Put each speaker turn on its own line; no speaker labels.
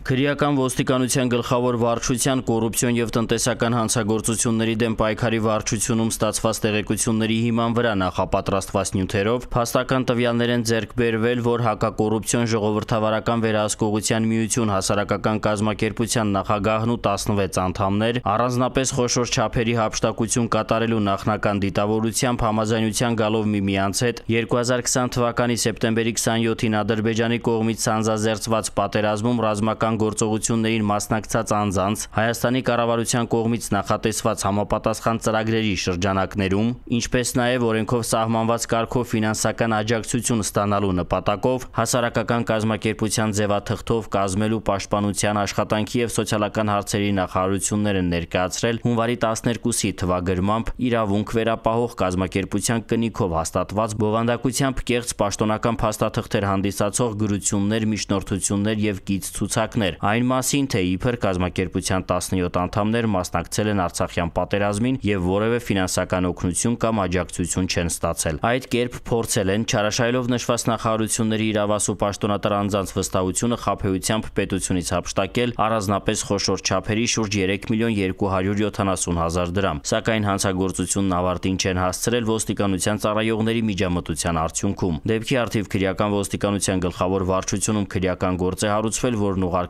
Քրեական ոստիկանության գլխավոր վարչության կոռուպցիոն եւ տնտեսական հանցագործությունների դեմ պայքարի վարչությունում ստացված տեղեկությունների հիման վրա նախապատրաստված նյութերով փաստական տվյալներ են ձեռք բերվել, որ հակակոռուպցիոն ժողովրդավարական վերահսկողության միություն հասարակական կազմակերպության նախագահն ու 16 անդամներ առանձնապես խոշոր չափերի հապշտակություն կատարելու նախնական դիտավորությամբ համաձայնության գալով միմյանց հետ 2020 թվականի սեպտեմբերի 27-ին Ադրբեջանի կողմից սանձազերծված պատերազմում ռազմական ռազմական գործողություններին մասնակցած անձանց Հայաստանի կառավարության կողմից նախատեսված համապատասխան ծրագրերի շրջանակներում, ինչպես նաև օրենքով սահմանված կարգով ֆինանսական աջակցություն ստանալու նպատակով հասարակական կազմակերպության ձևաթղթով կազմելու պաշտպանության աշխատանքի եւ սոցիալական հարցերի նախարարությունները ներկայացրել հունվարի 12-ի թվագրմամբ իրավունք վերապահող կազմակերպության կնիքով հաստատված բովանդակությամբ կեղծ պաշտոնական փաստաթղթեր հանդիսացող գրություններ, միջնորդություններ եւ գիծ ցուցակ հեղինակներ։ Այն մասին, թե իբր կազմակերպության 17 անդամներ մասնակցել են Արցախյան պատերազմին եւ որևէ ֆինանսական օգնություն կամ աջակցություն չեն ստացել։ Այդ կերպ փորձել են չարաշահելով նշված նախարարությունների իրավասու պաշտոնատար անձանց վստահությունը խափեությամբ պետությունից հափշտակել առանձնապես խոշոր չափերի շուրջ 3 միլիոն 270 հազար դրամ։ Սակայն հանցագործությունն ավարտին չեն հասցրել ոստիկանության ծառայողների միջամտության արդյունքում։ Դեպքի արդիվ քրեական ոստիկանության գլխավոր վարչությունում քրեական գործ է հարուցվել, որն ուղարկել